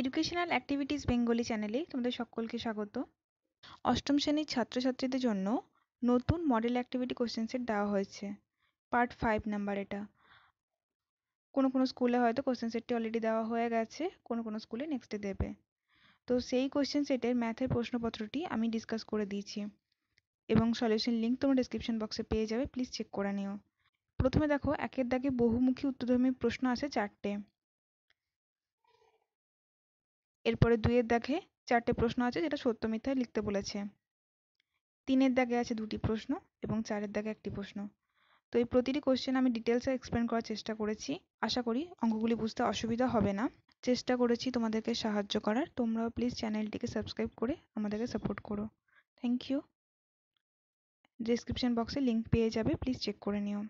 educational activities Bengali চ্যানেলে তোমাদের সকলকে স্বাগত অষ্টম শ্রেণীর ছাত্রছাত্রীদের জন্য নতুন মডেল অ্যাক্টিভিটি কোশ্চেন সেট দেওয়া হয়েছে পার্ট ফাইভ নাম্বার এটা কোনো কোনো স্কুলে হয়তো কোশ্চেন সেটটি অলরেডি দেওয়া হয়ে গেছে কোনো কোনো স্কুলে নেক্সটে দেবে তো সেই কোশ্চেন সেটের ম্যাথের প্রশ্নপত্রটি আমি ডিসকাস করে দিয়েছি এবং সলিউশন লিঙ্ক তোমার ডিসক্রিপশন বক্সে পেয়ে যাবে প্লিজ চেক করে নিও প্রথমে দেখো একের দাগে বহুমুখী উত্তরধর্মী প্রশ্ন আছে চারটে এরপরে দুইয়ের দাগে চারটে প্রশ্ন আছে যেটা সত্য মিথ্যা লিখতে বলেছে তিনের দাগে আছে দুটি প্রশ্ন এবং চারের দাগে একটি প্রশ্ন তো এই প্রতিটি কোশ্চেন আমি ডিটেলসে এক্সপ্লেন করার চেষ্টা করেছি আশা করি অঙ্কগুলি বুঝতে অসুবিধা হবে না চেষ্টা করেছি তোমাদেরকে সাহায্য করার তোমরাও প্লিজ চ্যানেলটিকে সাবস্ক্রাইব করে আমাদেরকে সাপোর্ট করো থ্যাংক ইউ ডেসক্রিপশন বক্সে লিঙ্ক পেয়ে যাবে প্লিজ চেক করে নিও